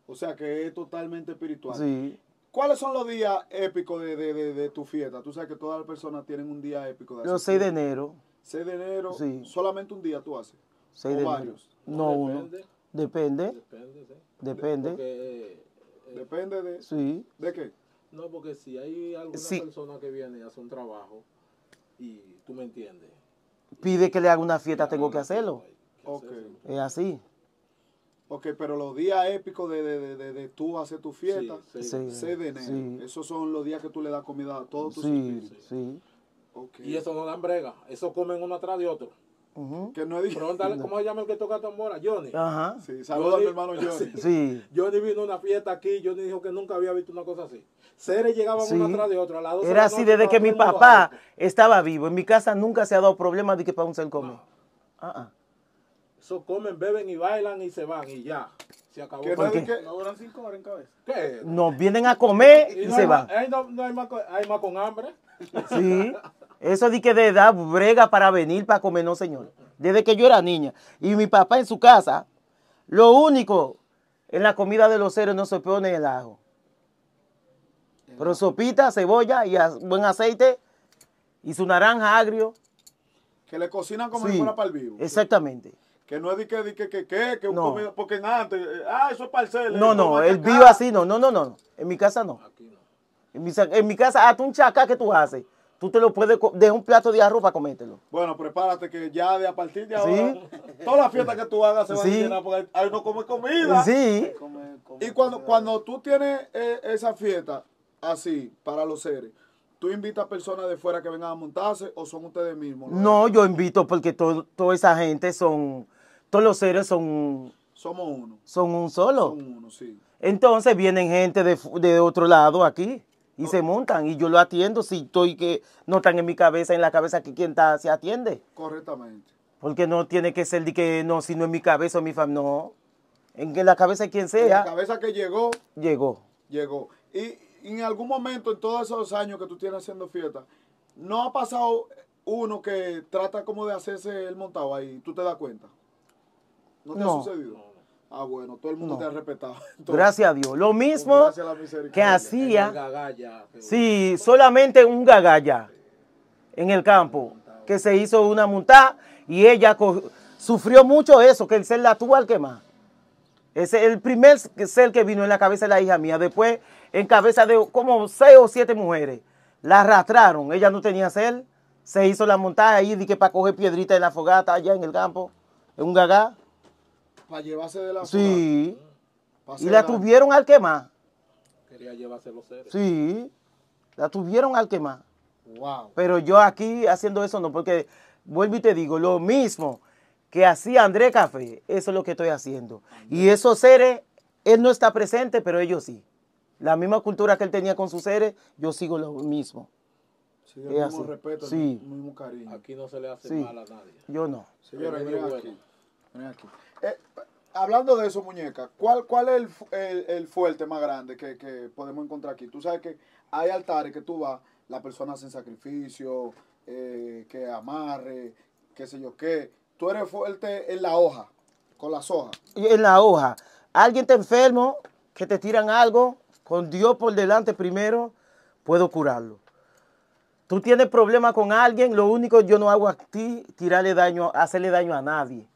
Speaker 1: O sea que es totalmente espiritual. Sí. ¿Cuáles son los días épicos de, de, de, tu fiesta? Tú sabes que todas las personas tienen un día épico. De Yo, 6 de enero. 6 de enero, sí. solamente un día tú haces.
Speaker 3: 6 de varios? No, uno. Depende. Depende. Depende. Eh,
Speaker 2: eh, depende de. Sí. ¿De qué? No, porque si hay alguna persona que viene y hace un trabajo y tú me entiendes,
Speaker 3: pide que le haga una fiesta, tengo que hacerlo. Okay. Es así.
Speaker 1: Ok, pero los días épicos de, de, tú hacer tu fiesta,
Speaker 2: sí, Esos son los días que tú le das comida a todos tus Sí, sí. Y eso no dan brega, eso comen uno atrás de otro. Que no es Pregúntale, ¿Cómo se llama el que toca tambora? Johnny.
Speaker 3: Ajá. Sí, saludos a mi hermano Johnny. Sí.
Speaker 2: Johnny vino a una fiesta aquí, Johnny dijo que nunca había visto una cosa así. Seres llegaban uno una tras de otro. A las Era así desde que mi papá
Speaker 3: estaba vivo. En mi casa nunca se ha dado problema de que para un ser come.
Speaker 2: ah Ah, Eso comen, beben y bailan y se van y ya. Se acabó. ¿Qué, ¿Por qué? no duran cinco horas en cabeza. ¿Qué?
Speaker 3: No, vienen a comer y, se van.
Speaker 2: no, no hay, más, hay más con hambre.
Speaker 3: Sí. [LAUGHS] Eso de que de edad brega para venir para comer, no, señor. Desde que yo era niña. Y mi papá en su casa, lo único en la comida de los ceros no se pone el ajo. Pero sopita, cebolla y buen aceite y su naranja agrio.
Speaker 1: Que le cocinan como si fuera para el
Speaker 3: vivo. Exactamente. Que no es de que,
Speaker 1: de que, que, que, que no. comida, porque antes, ah, eso es parcel. No, no, el
Speaker 3: vivo así no, no, no, no. En mi casa no. En, mi, en mi casa, hasta un chacá que tú haces tú te lo puedes deja un plato de arroz para comértelo.
Speaker 1: Bueno, prepárate que ya de a partir de ahora, ¿Sí? todas las fiestas que tú hagas se van a llenar porque ahí no come comida. Sí. y cuando, cuando tú tienes eh, esa fiesta así para los seres, ¿Tú invitas personas de fuera que vengan a montarse o son ustedes mismos? No,
Speaker 3: yo invito porque toda esa gente son, todos los seres son...
Speaker 1: Somos uno.
Speaker 3: Son un solo.
Speaker 1: Son uno, sí.
Speaker 3: Entonces vienen gente de, de otro lado aquí y se montan y yo lo atiendo si estoy que no están en mi cabeza, en la cabeza que quien está, se atiende.
Speaker 1: Correctamente.
Speaker 3: Porque no tiene que ser de que no, si no en mi cabeza o mi familia, no. En la cabeza de quien sea. la
Speaker 1: cabeza que llegó. Llegó. Llegó. Y, en algún momento, en todos esos años que tú tienes haciendo fiesta, no ha pasado uno que trata como de hacerse el montado ahí, tú te das cuenta. ¿No te ha sucedido? Ah, bueno, todo el mundo te ha respetado. [LAUGHS] gracias a Dios. Lo mismo que hacía.
Speaker 3: sí, solamente un gagaya en el campo, que se hizo una montada y ella sufrió mucho eso, que el ser la tuvo al que más. Ese el primer ser que vino en la cabeza de la hija mía. Después, en cabeza de como seis o siete mujeres, la arrastraron. Ella no tenía cel. Se hizo la montada ahí, que para coger piedrita en la fogata allá en el campo, un gagá.
Speaker 2: Para llevarse de la
Speaker 3: Sí.
Speaker 2: Y la, tuvieron al quemar. Quería llevarse los seres.
Speaker 3: Sí. La tuvieron al quemar. Wow. Pero yo aquí haciendo eso no, porque vuelvo y te digo, lo mismo que hacía André Café, eso es lo que estoy haciendo. Y esos seres, él no está presente, pero ellos sí. La misma cultura que él tenía con sus seres, yo sigo lo mismo.
Speaker 1: Sí, el respeto, cariño. Aquí no se le hace mal a nadie.
Speaker 3: Yo no. Señora, ven aquí. Ven aquí.
Speaker 1: Eh, hablando de eso, muñeca, ¿cuál, cuál es el, fuerte más grande que, que, podemos encontrar aquí? Tú sabes que hay altares que tú vas, la persona hacen sacrificio, eh, que amarre, qué sé yo qué. Tú eres fuerte en la hoja,
Speaker 3: con las hojas. En la hoja. Alguien te enfermo, que te tiran algo, con Dios por delante primero, puedo curarlo. Tú tienes problemas con alguien, lo único yo no hago a ti, tirarle daño, hacerle daño a nadie.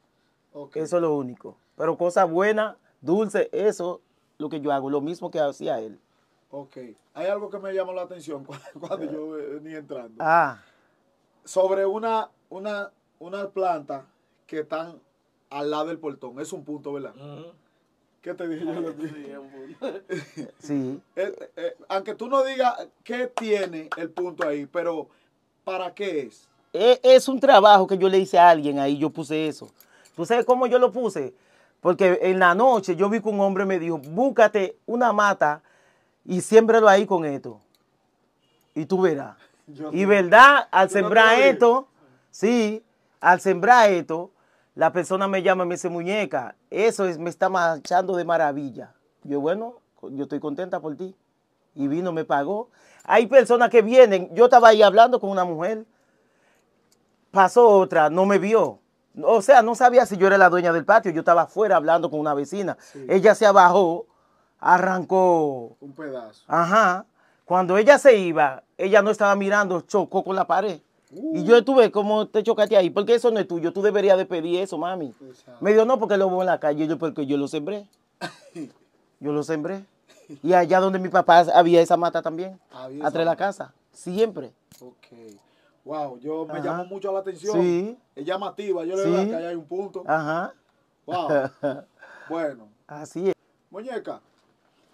Speaker 3: Eso es lo único. Pero cosa buena, dulce, eso lo que yo hago, lo mismo que hacía él.
Speaker 1: Ok. Hay algo que me llamó la atención [LAUGHS] cuando yo eh, venía entrando. Ah. Sobre una, una, una planta que están al lado del portón. Es un punto, ¿verdad? ¿Qué te dije
Speaker 2: [LAUGHS]
Speaker 3: sí.
Speaker 1: [LAUGHS] Eh, eh, aunque tú no digas qué tiene el punto ahí, pero ¿para qué
Speaker 3: es? E, es un trabajo que yo le hice a alguien ahí, yo puse eso. ¿Tú sabes cómo yo lo puse? Porque en la noche yo vi que un hombre me dijo, búscate una mata y siémbralo ahí con esto. Y tú verás. [LAUGHS] y verdad, al sembrar esto, sí, al sembrar esto, la persona me llama y me dice, muñeca, eso es, me está marchando de maravilla. Yo, bueno, yo estoy contenta por ti. Y vino, me pagó. Hay personas que vienen, yo estaba ahí hablando con una mujer, pasó otra, no me vio. O sea, no sabía si yo era la dueña del patio. Yo estaba afuera hablando con una vecina. Ella se abajó, arrancó. Un pedazo. Ajá. Cuando ella se iba, ella no estaba mirando, chocó con la pared. Y yo uh. estuve como te chocaste ahí, porque eso no es tuyo, tú deberías de pedir eso, mami. Me dijo, no, porque lo voy en la calle, yo porque yo lo sembré. [LAUGHS] yo lo sembré. Y allá donde mi papá había esa mata también, atrás de la casa, siempre.
Speaker 1: Ok. Wow, yo me llamo llamó mucho la atención. Sí. Es llamativa, yo le digo que allá hay un punto.
Speaker 3: Ajá. Wow. [LAUGHS]
Speaker 1: bueno. Así es. Muñeca,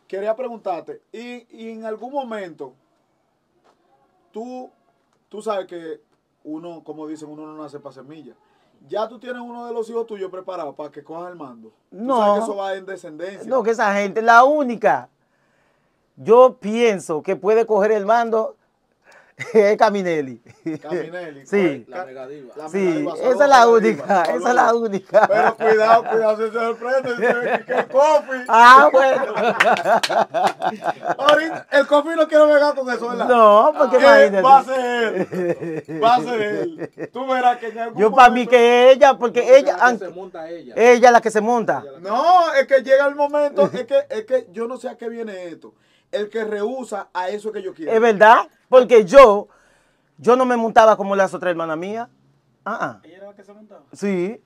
Speaker 1: quería preguntarte, ¿y, en algún momento tú, tú sabes que uno, como dicen, uno no nace para semillas. ya tú tienes uno de los hijos tuyos preparado para que coja el mando. No. ¿Tú sabes que eso va en descendencia. No,
Speaker 3: que esa gente es la única. Yo pienso que puede coger el mando [LAUGHS] es Caminelli. Caminelli. [LAUGHS] Sí. La sí, esa es la única, esa es la única. Pero cuidado,
Speaker 1: cuidado, se sorprende, que el coffee. [LAUGHS] Ah, bueno. Ahorita, el coffee no quiero ver con eso, ¿verdad? No, porque imagínate. Va a ser
Speaker 3: él. Va a ser él. Tú verás que en algún Yo para mí que ella, porque ella... se monta ella. Ella la que se monta.
Speaker 1: No, es que llega el momento, es que, es que yo no sé a qué viene esto el que rehúsa a eso que yo quiero. Es verdad,
Speaker 3: porque yo, yo no me montaba como las otras hermanas mías. Ah, ah. ¿Ella era la que se montaba? Sí.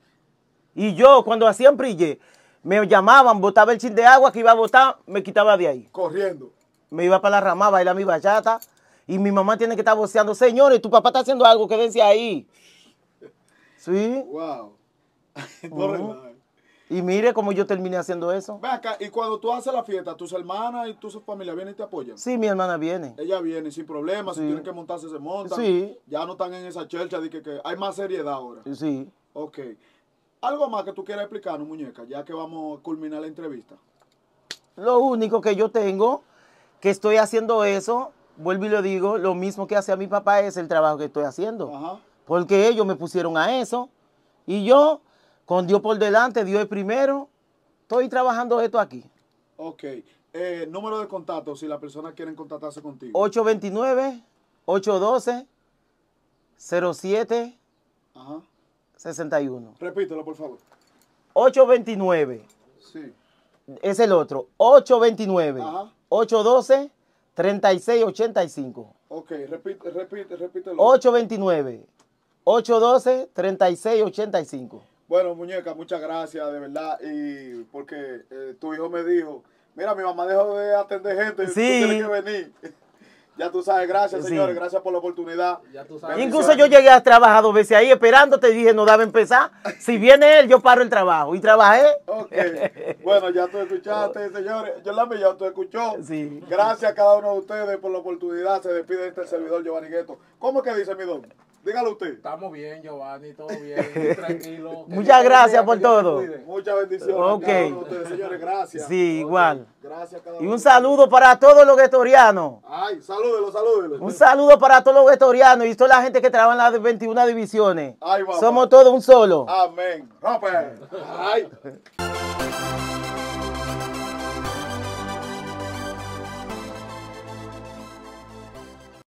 Speaker 3: Y yo, cuando hacían prille, me llamaban, botaba el chin de agua que iba a botar, me quitaba de ahí. Corriendo. Me iba para la ramada, bailaba mi bachata. Y mi mamá tiene que estar voceando, señores, tu papá está haciendo algo, quédense ahí. [LAUGHS] Sí. Wow. [LAUGHS] Y mire cómo yo terminé haciendo eso.
Speaker 1: acá, y cuando tú haces la fiesta, tus hermanas y tu familia vienen y te apoyan. Sí, mi
Speaker 3: hermana viene.
Speaker 1: Ella viene sin problemas, si tienen que montarse, se montan. Sí. Ya no están en esa chelcha de que, hay más seriedad ahora. Sí. Ok. ¿Algo más que tú quieras explicarnos, muñeca, ya que vamos a culminar la entrevista?
Speaker 3: Lo único que yo tengo, que estoy haciendo eso, vuelvo y lo digo, lo mismo que hace a mi papá es el trabajo que estoy haciendo. Ajá. Porque ellos me pusieron a eso. Y yo con Dios por delante, Dios es primero. Estoy trabajando esto aquí.
Speaker 1: Ok. Eh, número de contacto, si las personas quieren contactarse contigo.
Speaker 3: 829-812-07. 61.
Speaker 1: Repítelo, por favor.
Speaker 3: 829. Sí. Es el otro. 829. Ajá. 812 3685.
Speaker 1: Ok, repite, repite, repítelo.
Speaker 3: 829 812 3685.
Speaker 1: Bueno, muñeca, muchas gracias, de verdad. Y porque eh, tu hijo me dijo, mira, mi mamá dejó de atender gente, tú tienes que venir. [LAUGHS] ya tú sabes, gracias, señores, gracias por la oportunidad. Incluso yo
Speaker 3: llegué a trabajar dos veces ahí esperando te dije, no daba empezar. Si [LAUGHS] viene él, yo paro el trabajo. Y trabajé. Ok.
Speaker 1: bueno, ya tú escuchaste, [LAUGHS] señores. Yo la ya tú escuchó. Sí. Gracias a cada uno de ustedes por la oportunidad. Se despide este servidor Giovanni Gueto. ¿Cómo que dice mi don?
Speaker 2: Dígalo usted. Estamos bien, Giovanni, todo [LAUGHS] bien, tranquilo.
Speaker 3: [LAUGHS] Muchas gracias por todo. Muchas bendiciones. Ok. señores,
Speaker 2: gracias. Sí, igual.
Speaker 3: Gracias cada Y un saludo para todos los guetorianos.
Speaker 1: Ay, salúdelo, salúdelo. Un saludo
Speaker 3: para todos los guetorianos y toda la gente que trabaja en las 21 divisiones. Ay, Somos todos un solo.
Speaker 1: Amén. Ay.